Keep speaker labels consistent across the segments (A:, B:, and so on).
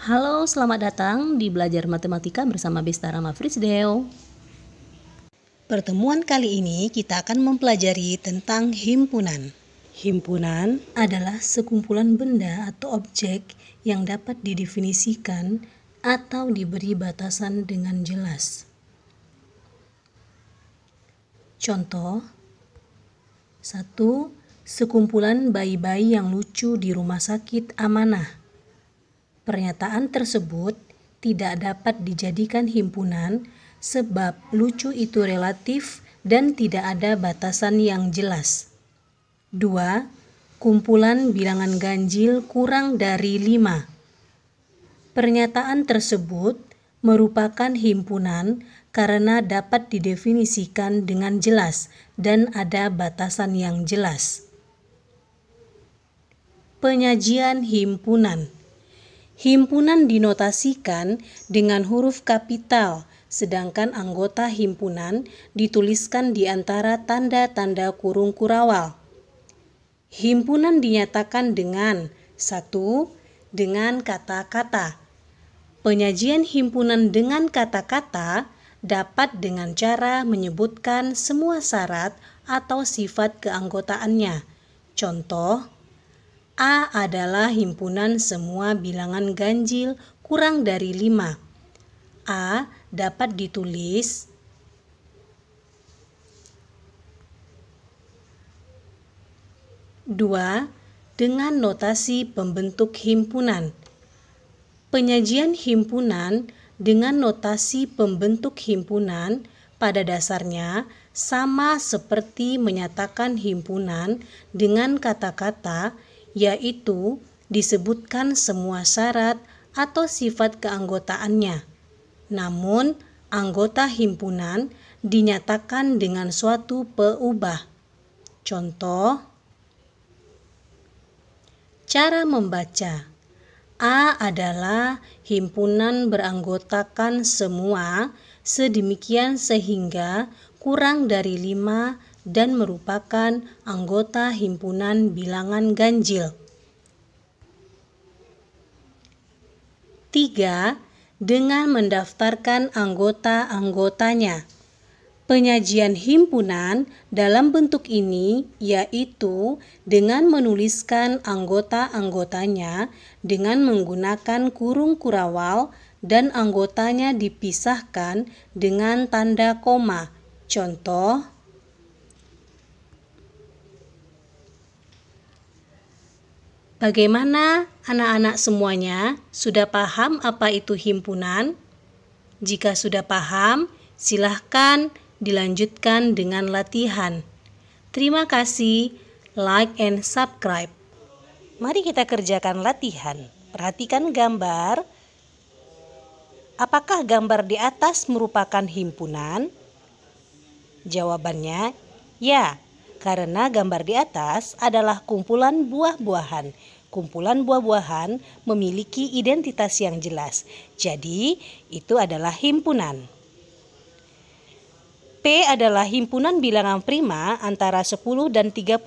A: Halo, selamat datang di Belajar Matematika bersama Bestara Mafrizdeo. Pertemuan kali ini kita akan mempelajari tentang himpunan. Himpunan adalah sekumpulan benda atau objek yang dapat didefinisikan atau diberi batasan dengan jelas. Contoh satu Sekumpulan bayi-bayi yang lucu di rumah sakit amanah. Pernyataan tersebut tidak dapat dijadikan himpunan sebab lucu itu relatif dan tidak ada batasan yang jelas. 2. Kumpulan bilangan ganjil kurang dari 5. Pernyataan tersebut merupakan himpunan karena dapat didefinisikan dengan jelas dan ada batasan yang jelas. Penyajian himpunan Himpunan dinotasikan dengan huruf kapital, sedangkan anggota himpunan dituliskan di antara tanda-tanda kurung kurawal. Himpunan dinyatakan dengan satu dengan kata-kata. Penyajian himpunan dengan kata-kata dapat dengan cara menyebutkan semua syarat atau sifat keanggotaannya. Contoh, A adalah himpunan semua bilangan ganjil kurang dari 5. A dapat ditulis dua dengan notasi pembentuk himpunan. Penyajian himpunan dengan notasi pembentuk himpunan pada dasarnya sama seperti menyatakan himpunan dengan kata-kata yaitu disebutkan semua syarat atau sifat keanggotaannya. Namun, anggota himpunan dinyatakan dengan suatu peubah. Contoh Cara membaca A adalah himpunan beranggotakan semua sedemikian sehingga kurang dari lima dan merupakan anggota himpunan bilangan ganjil. 3. Dengan mendaftarkan anggota-anggotanya. Penyajian himpunan dalam bentuk ini yaitu dengan menuliskan anggota-anggotanya dengan menggunakan kurung kurawal dan anggotanya dipisahkan dengan tanda koma. Contoh Bagaimana anak-anak semuanya sudah paham apa itu himpunan? Jika sudah paham, silahkan dilanjutkan dengan latihan. Terima kasih, like and subscribe. Mari kita kerjakan latihan. Perhatikan gambar. Apakah gambar di atas merupakan himpunan? Jawabannya ya karena gambar di atas adalah kumpulan buah-buahan. Kumpulan buah-buahan memiliki identitas yang jelas, jadi itu adalah himpunan. P adalah himpunan bilangan prima antara 10 dan 30.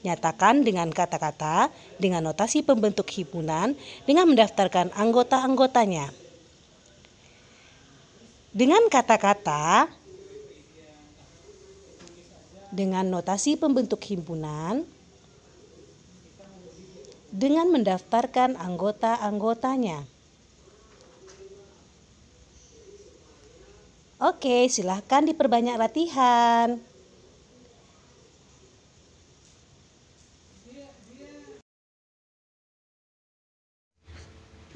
A: Nyatakan dengan kata-kata, dengan notasi pembentuk himpunan, dengan mendaftarkan anggota-anggotanya. Dengan kata-kata, dengan notasi pembentuk himpunan dengan mendaftarkan anggota-anggotanya. Oke, silahkan diperbanyak latihan.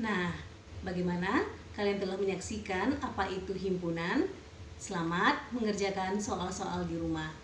A: Nah, bagaimana? Kalian telah menyaksikan apa itu himpunan? Selamat mengerjakan soal-soal di rumah.